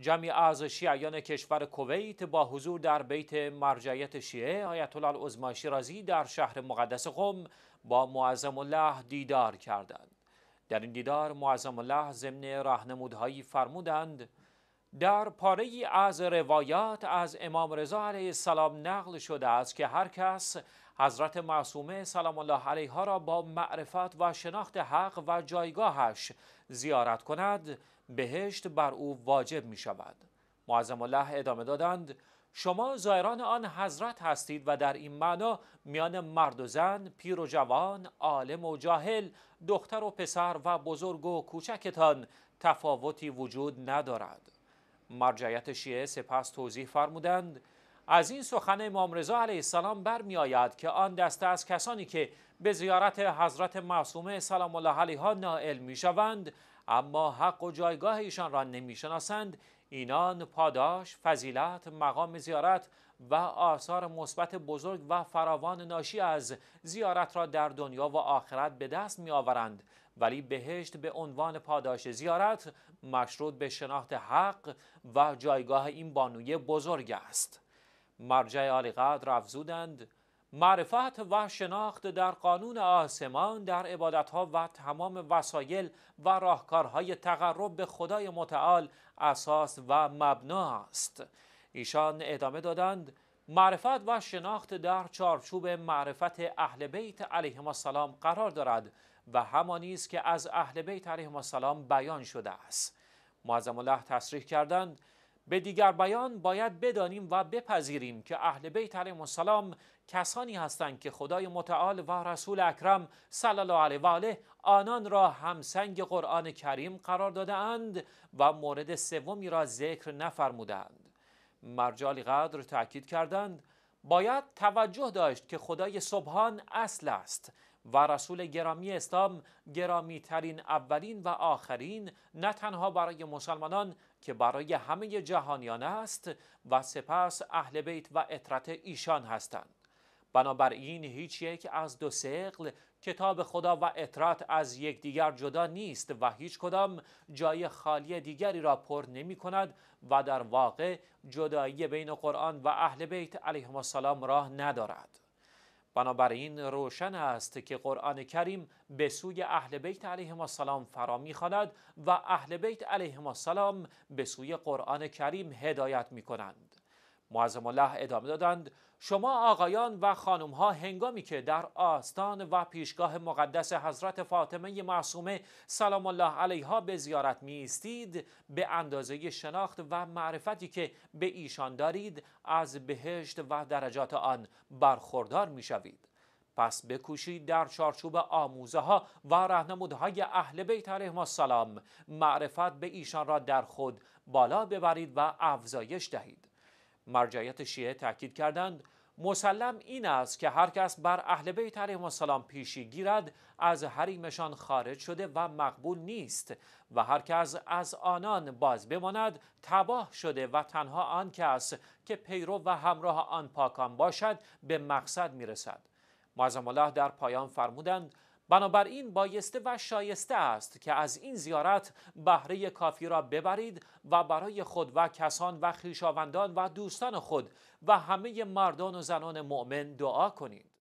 جمعی از شیعیان کشور کویت با حضور در بیت مرجعیت شیعه آیت الله عظما شیرازی در شهر مقدس قم با معظم الله دیدار کردند در این دیدار معظم الله ضمن راهنمودهایی فرمودند در پاره از روایات از امام رضا علیه السلام نقل شده است که هر کس حضرت معصومه سلام الله علیها را با معرفت و شناخت حق و جایگاهش زیارت کند بهشت بر او واجب می شود معظم الله ادامه دادند شما زائران آن حضرت هستید و در این معنا میان مرد و زن، پیر و جوان، عالم و جاهل، دختر و پسر و بزرگ و کوچکتان تفاوتی وجود ندارد. مرجعیت شیعه سپس توضیح فرمودند از این سخن امام رضا علیه السلام برمی آید که آن دسته از کسانی که به زیارت حضرت معصومه سلام الله علیها نائل می شوند اما حق و جایگاه ایشان را نمی شناسند اینان پاداش، فضیلت، مقام زیارت و آثار مثبت بزرگ و فراوان ناشی از زیارت را در دنیا و آخرت به دست می آورند ولی بهشت به عنوان پاداش زیارت مشروط به شناخت حق و جایگاه این بانوی بزرگ است. مرجع عالیقدر افزودند معرفت و شناخت در قانون آسمان در عبادتها و تمام وسایل و راهکارهای تقرب به خدای متعال اساس و مبنا است ایشان ادامه دادند معرفت و شناخت در چارچوب معرفت اهل بیت علیهم السلام قرار دارد و همانی است که از اهل بیت علیهم السلام بیان شده است معظم الله تصریح کردند به دیگر بیان باید بدانیم و بپذیریم که اهل بیت علیهم السلام کسانی هستند که خدای متعال و رسول اکرم صلی الله علیه و آله آنان را همسنگ قرآن کریم قرار داده اند و مورد سومی را ذکر نفرمودند مرجال قدر تاکید کردند باید توجه داشت که خدای سبحان اصل است و رسول گرامی اسلام گرامی ترین اولین و آخرین نه تنها برای مسلمانان که برای همه جهانیان است و سپس اهل بیت و اطرت ایشان هستند بنابراین هیچ یک از دو سقل کتاب خدا و اطرات از یکدیگر جدا نیست و هیچ کدام جای خالی دیگری را پر نمی کند و در واقع جدایی بین قرآن و اهل بیت علیه السلام راه ندارد بنابراین روشن است که قرآن کریم به سوی اهل بیت علیهم السلام فرا میخواند و اهل بیت علیهم السلام به سوی قرآن کریم هدایت می کنند. معظم الله ادامه دادند شما آقایان و خانم ها هنگامی که در آستان و پیشگاه مقدس حضرت فاطمه معصومه سلام الله علیها به زیارت می به اندازه شناخت و معرفتی که به ایشان دارید از بهشت و درجات آن برخوردار می پس بکوشید در چارچوب آموزه ها و راهنمودهای اهل بیت علیهم السلام معرفت به ایشان را در خود بالا ببرید و افزایش دهید. مرجعیت شیعه تاکید کردند مسلم این است که هر کس بر اهل بیت علیهم السلام پیشی گیرد از حریمشان خارج شده و مقبول نیست و هر کس از آنان باز بماند تباه شده و تنها آن کس که پیرو و همراه آن پاکان باشد به مقصد میرسد معظم الله در پایان فرمودند بنابراین بایسته و شایسته است که از این زیارت بهره کافی را ببرید و برای خود و کسان و خویشاوندان و دوستان خود و همه مردان و زنان مؤمن دعا کنید